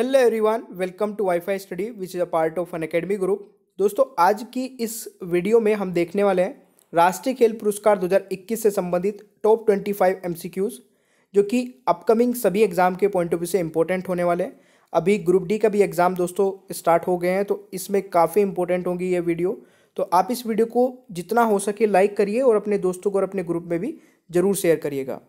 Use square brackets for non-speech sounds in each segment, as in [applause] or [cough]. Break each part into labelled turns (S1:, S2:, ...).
S1: hello everyone welcome to wifi study which is a part of Unacademy group दोस्तों आज की इस video में हम देखने वाले हैं राष्ट्रीय खेल पुरस्कार 2021 से संबंधित टॉप 25 एमसीक्यूज जो कि अपकमिंग सभी एग्ज़ाम के पॉइंट ऑफ व्यू से इंपॉर्टेंट होने वाले हैं अभी ग्रुप डी का भी एग्ज़ाम दोस्तों स्टार्ट हो गए हैं तो इसमें काफ़ी इंपॉर्टेंट होंगी ये वीडियो तो आप इस वीडियो को जितना हो सके लाइक करिए और अपने दोस्तों को और अपने ग्रुप में भी ज़रूर शेयर करिएगा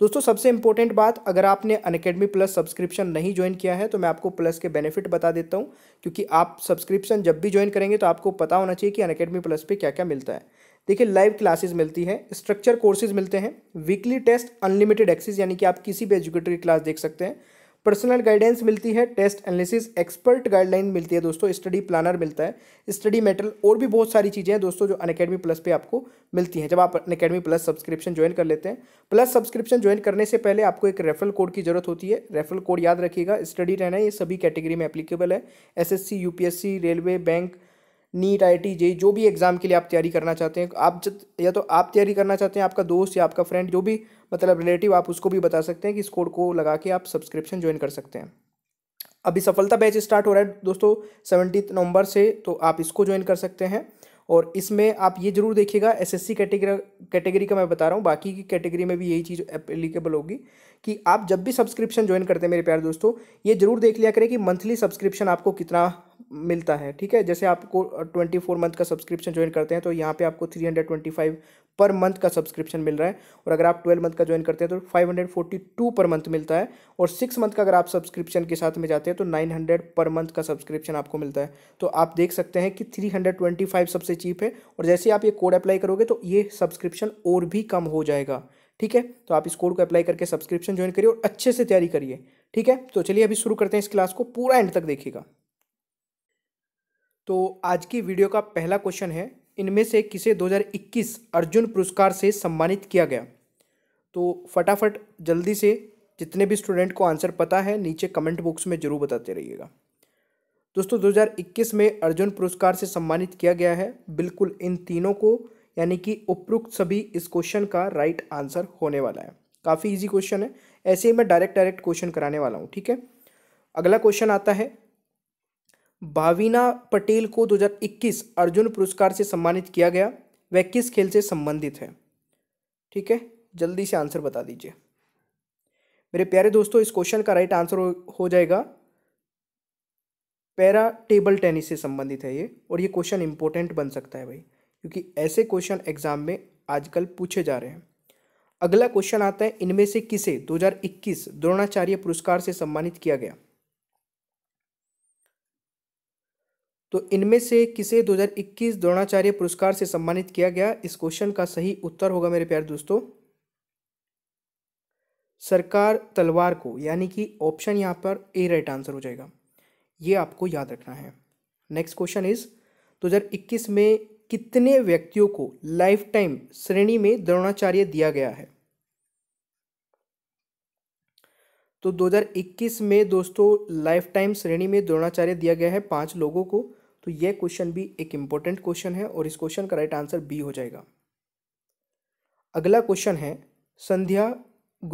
S1: दोस्तों सबसे इंपॉर्टेंट बात अगर आपने अनकेडमी प्लस सब्सक्रिप्शन नहीं ज्वाइन किया है तो मैं आपको प्लस के बेनिफिट बता देता हूँ क्योंकि आप सब्सक्रिप्शन जब भी ज्वाइन करेंगे तो आपको पता होना चाहिए कि अनकेडमी प्लस पे क्या क्या मिलता है देखिए लाइव क्लासेस मिलती है स्ट्रक्चर कोर्सेज मिलते हैं वीकली टेस्ट अनलिमिटेड एक्सेस यानी कि आप किसी भी एजुकेटरी क्लास देख सकते हैं पर्सनल गाइडेंस मिलती है टेस्ट एनालिसिस एक्सपर्ट गाइडलाइन मिलती है दोस्तों स्टडी प्लानर मिलता है स्टडी मेटल और भी बहुत सारी चीज़ें हैं दोस्तों जो अनकेडमी प्लस पे आपको मिलती हैं जब आप अनकेडमी प्लस सब्सक्रिप्शन ज्वाइन कर लेते हैं प्लस सब्सक्रिप्शन ज्वाइन करने से पहले आपको एक रेफरल कोड की जरूरत होती है रेफरल कोड याद रखिएगा स्टडी रहना ये सभी कैटेगरी में एप्लीकेबल है S S railway bank NEET I T J जो भी एग्ज़ाम के लिए आप तैयारी करना चाहते हैं आप जब या तो आप तैयारी करना चाहते हैं आपका दोस्त या आपका फ्रेंड जो भी मतलब रिलेटिव आप उसको भी बता सकते हैं कि इस कोड को लगा के आप सब्सक्रिप्शन ज्वाइन कर सकते हैं अभी सफलता बैच स्टार्ट हो रहा है दोस्तों सेवेंटी नवंबर से तो आप इसको ज्वाइन कर सकते हैं और इसमें आप ये जरूर देखिएगा एसएससी कैटेगरी कैटेगरी का मैं बता रहा हूँ बाकी की कैटेगरी में भी यही चीज़ एप्लीकेबल होगी कि आप जब भी सब्सक्रिप्शन ज्वाइन करते हैं मेरे प्यार दोस्तों ये जरूर देख लिया करें कि मंथली सब्सक्रिप्शन आपको कितना मिलता है ठीक है जैसे आपको ट्वेंटी फोर मंथ का सब्सक्रिप्शन ज्वाइन करते हैं तो यहाँ पे आपको three hundred twenty five per month का सब्सक्रिप्शन मिल रहा है और अगर आप ट्वेल्व मंथ का ज्वाइन करते हैं तो five hundred forty two per month मिलता है और सिक्स मंथ का अगर आप सब्सक्रिप्शन के साथ में जाते हैं तो नाइन हंड्रेड पर मंथ का सब्सक्रिप्शन आपको मिलता है तो आप देख सकते हैं कि थ्री हंड्रेड ट्वेंटी फाइव सबसे चीप है और जैसे आप ये कोड अप्लाई करोगे तो ये सब्सक्रिप्शन और भी कम हो जाएगा ठीक है तो आप इस कोड को अप्लाई करके सब्सक्रिप्शन ज्वाइन करिए और अच्छे से तैयारी करिए ठीक है तो चलिए अभी शुरू करते हैं इस क्लास को पूरा एंड तक देखिएगा तो आज की वीडियो का पहला क्वेश्चन है इनमें से किसे 2021 अर्जुन पुरस्कार से सम्मानित किया गया तो फटाफट जल्दी से जितने भी स्टूडेंट को आंसर पता है नीचे कमेंट बॉक्स में ज़रूर बताते रहिएगा दोस्तों 2021 में अर्जुन पुरस्कार से सम्मानित किया गया है बिल्कुल इन तीनों को यानी कि उपरोक्त सभी इस क्वेश्चन का राइट right आंसर होने वाला है काफ़ी इजी क्वेश्चन है ऐसे ही मैं डायरेक्ट डायरेक्ट क्वेश्चन कराने वाला हूँ ठीक है अगला क्वेश्चन आता है भाविना पटेल को 2021 अर्जुन पुरस्कार से सम्मानित किया गया वह किस खेल से संबंधित है ठीक है जल्दी से आंसर बता दीजिए मेरे प्यारे दोस्तों इस क्वेश्चन का राइट आंसर हो जाएगा पैरा टेबल टेनिस से संबंधित है ये और ये क्वेश्चन इंपॉर्टेंट बन सकता है भाई क्योंकि ऐसे क्वेश्चन एग्जाम में आजकल पूछे जा रहे हैं अगला क्वेश्चन आता है इनमें से किसे 2021 द्रोणाचार्य पुरस्कार से सम्मानित किया गया तो इनमें से किसे 2021 द्रोणाचार्य पुरस्कार से सम्मानित किया गया इस क्वेश्चन का सही उत्तर होगा मेरे प्यारे दोस्तों सरकार तलवार को यानी कि ऑप्शन यहां पर ए राइट आंसर हो जाएगा ये आपको याद रखना है नेक्स्ट क्वेश्चन इज 2021 में कितने व्यक्तियों को लाइफ टाइम श्रेणी में द्रोणाचार्य दिया गया है तो 2021 में दोस्तों लाइफ टाइम श्रेणी में द्रोणाचार्य दिया गया है पांच लोगों को तो यह क्वेश्चन भी एक इंपॉर्टेंट क्वेश्चन है और इस क्वेश्चन का राइट आंसर बी हो जाएगा अगला क्वेश्चन है संध्या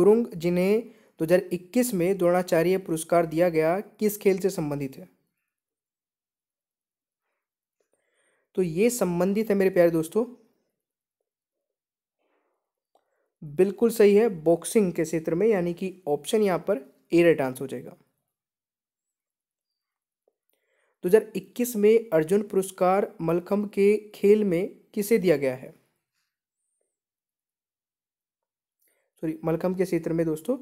S1: गुरुंग जिन्हें 2021 में द्रोणाचार्य पुरस्कार दिया गया किस खेल से संबंधित है तो ये संबंधित है मेरे प्यारे दोस्तों बिल्कुल सही है बॉक्सिंग के क्षेत्र में यानी कि ऑप्शन यहां पर ए राइट आंसर हो जाएगा 2021 में अर्जुन पुरस्कार मलखम के खेल में किसे दिया गया है सॉरी मलखम के क्षेत्र में दोस्तों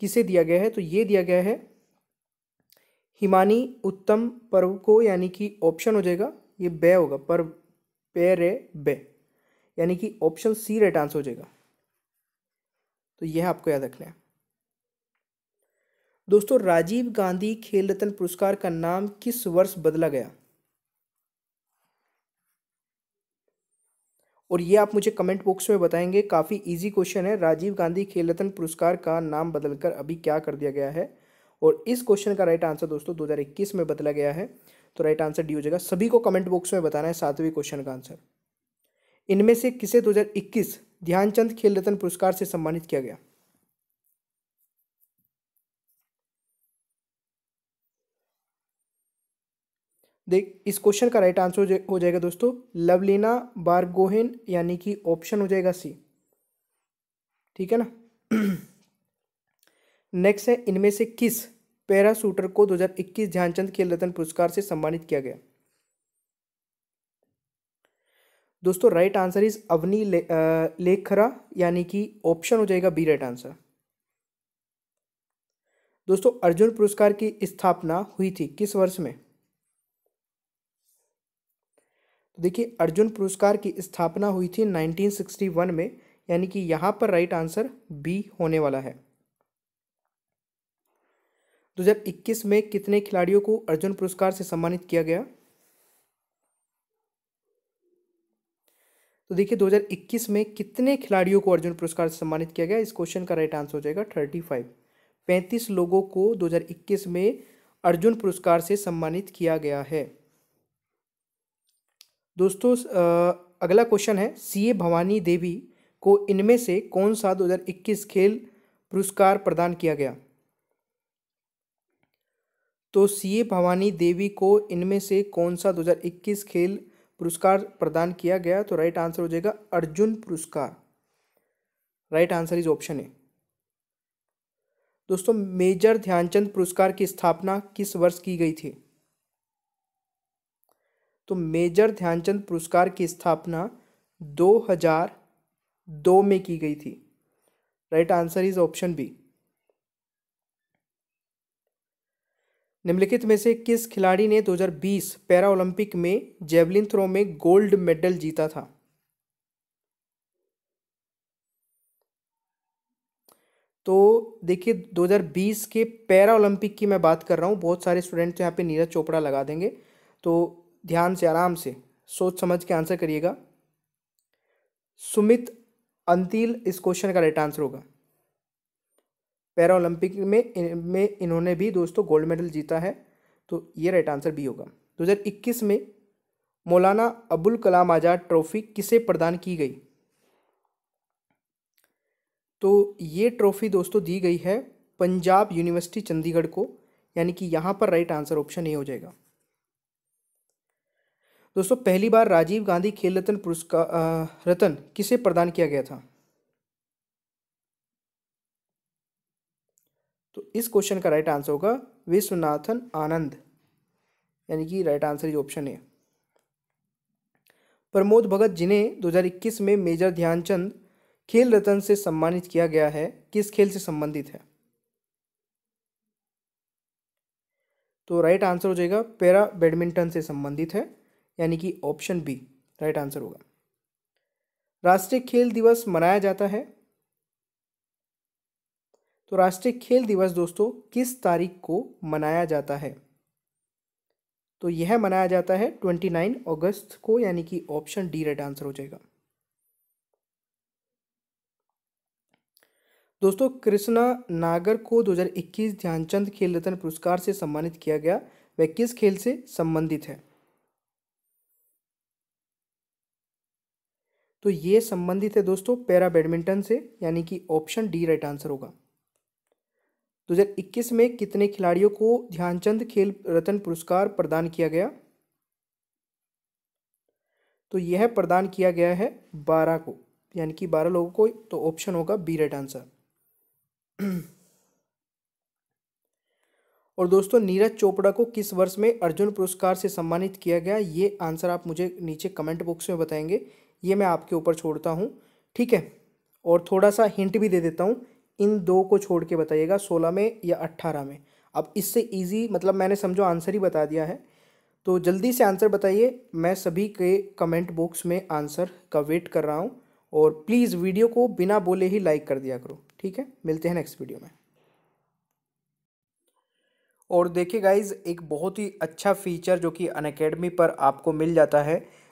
S1: किसे दिया गया है तो ये दिया गया है हिमानी उत्तम पर्व को यानी कि ऑप्शन हो जाएगा ये बे होगा पर पे रे बे यानी कि ऑप्शन सी रेट आंसर हो जाएगा तो यह आपको याद रखना है दोस्तों राजीव गांधी खेल रत्न पुरस्कार का नाम किस वर्ष बदला गया और ये आप मुझे कमेंट बॉक्स में बताएंगे काफ़ी इजी क्वेश्चन है राजीव गांधी खेल रत्न पुरस्कार का नाम बदलकर अभी क्या कर दिया गया है और इस क्वेश्चन का राइट आंसर दोस्तों 2021 में बदला गया है तो राइट आंसर डी हो जाएगा सभी को कमेंट बॉक्स में बताना है सातवें क्वेश्चन का आंसर इनमें से किसे 2021 ध्यानचंद खेल रत्न पुरस्कार से सम्मानित किया गया देख इस क्वेश्चन का राइट आंसर हो जाएगा दोस्तों लवलीना बारगोहेन यानी कि ऑप्शन हो जाएगा सी ठीक है ना नेक्स्ट [clears throat] है इनमें से किस पैरा शूटर को 2021 ध्यानचंद खेल रत्न पुरस्कार से सम्मानित किया गया दोस्तों right answer is Avani Lekhara यानी कि ऑप्शन हो जाएगा बी राइट आंसर दोस्तों अर्जुन पुरस्कार की स्थापना हुई थी किस वर्ष में तो देखिए अर्जुन पुरस्कार की स्थापना हुई थी 1961 में यानी कि यहाँ पर राइट आंसर बी होने वाला है 2021 तो में कितने खिलाड़ियों को अर्जुन पुरस्कार से सम्मानित किया गया तो देखिए 2021 में कितने खिलाड़ियों को अर्जुन पुरस्कार से सम्मानित किया गया इस क्वेश्चन का राइट आंसर हो जाएगा 35 पैंतीस लोगों को 2021 में अर्जुन पुरस्कार से सम्मानित किया गया है दोस्तों अगला क्वेश्चन है सीए भवानी देवी को इनमें से कौन सा 2021 खेल पुरस्कार प्रदान किया गया तो सी ए भवानी देवी को इनमें से कौन सा 2021 खेल पुरस्कार प्रदान किया गया तो राइट आंसर हो जाएगा अर्जुन पुरस्कार right answer is option A दोस्तों मेजर ध्यानचंद पुरस्कार की स्थापना किस वर्ष की गई थी तो मेजर ध्यानचंद पुरस्कार की स्थापना 2002 में की गई थी right answer is option B निम्नलिखित में से किस खिलाड़ी ने 2020 पैरा ओलंपिक में जेवलिन थ्रो में गोल्ड मेडल जीता था तो देखिए 2020 के पैरा ओलंपिक की मैं बात कर रहा हूँ बहुत सारे स्टूडेंट यहाँ पे नीरज चोपड़ा लगा देंगे तो ध्यान से आराम से सोच समझ के आंसर करिएगा सुमित अंतिल इस क्वेश्चन का राइट आंसर होगा पैरा ओलंपिक में इन, में इन्होंने भी दोस्तों गोल्ड मेडल जीता है तो ये राइट आंसर भी होगा 2021 में मौलाना अबुल कलाम आज़ाद ट्रॉफी किसे प्रदान की गई तो ये ट्रॉफी दोस्तों दी गई है पंजाब यूनिवर्सिटी चंडीगढ़ को यानी कि यहाँ पर राइट आंसर ऑप्शन ए हो जाएगा दोस्तों पहली बार राजीव गांधी खेल रत्न पुरस्कार रत्न किसे प्रदान किया गया था इस क्वेश्चन का राइट आंसर होगा विश्वनाथन आनंद यानी कि राइट आंसर ये ऑप्शन है प्रमोद भगत जिन्हें 2021 में मेजर ध्यानचंद खेल रत्न से सम्मानित किया गया है किस खेल से संबंधित है तो राइट आंसर हो जाएगा पैरा बैडमिंटन से संबंधित है यानी कि ऑप्शन बी राइट आंसर होगा राष्ट्रीय खेल दिवस मनाया जाता है तो राष्ट्रीय खेल दिवस दोस्तों किस तारीख को मनाया जाता है तो यह मनाया जाता है ट्वेंटी नाइन अगस्त को यानी कि ऑप्शन डी राइट आंसर हो जाएगा दोस्तों कृष्णा नागर को 2021 ध्यानचंद खेल रत्न पुरस्कार से सम्मानित किया गया वह किस खेल से संबंधित है तो ये संबंधित है दोस्तों पैरा बैडमिंटन से यानी कि ऑप्शन डी राइट आंसर होगा 2021 में कितने खिलाड़ियों को ध्यानचंद खेल रत्न पुरस्कार प्रदान किया गया तो यह प्रदान किया गया है बारह को यानी कि बारह लोगों को तो ऑप्शन होगा बी राइट आंसर और दोस्तों नीरज चोपड़ा को किस वर्ष में अर्जुन पुरस्कार से सम्मानित किया गया ये आंसर आप मुझे नीचे कमेंट बॉक्स में बताएंगे ये मैं आपके ऊपर छोड़ता हूँ ठीक है और थोड़ा सा हिंट भी दे देता हूँ इन दो को छोड़ के बताइएगा सोलह में या अट्ठारह में अब इससे ईजी मतलब मैंने समझो आंसर ही बता दिया है तो जल्दी से आंसर बताइए मैं सभी के कमेंट बॉक्स में आंसर का वेट कर रहा हूँ और प्लीज़ वीडियो को बिना बोले ही लाइक कर दिया करो ठीक है मिलते हैं नेक्स्ट वीडियो में और देखिए गाइज एक बहुत ही अच्छा फीचर जो कि अन पर आपको मिल जाता है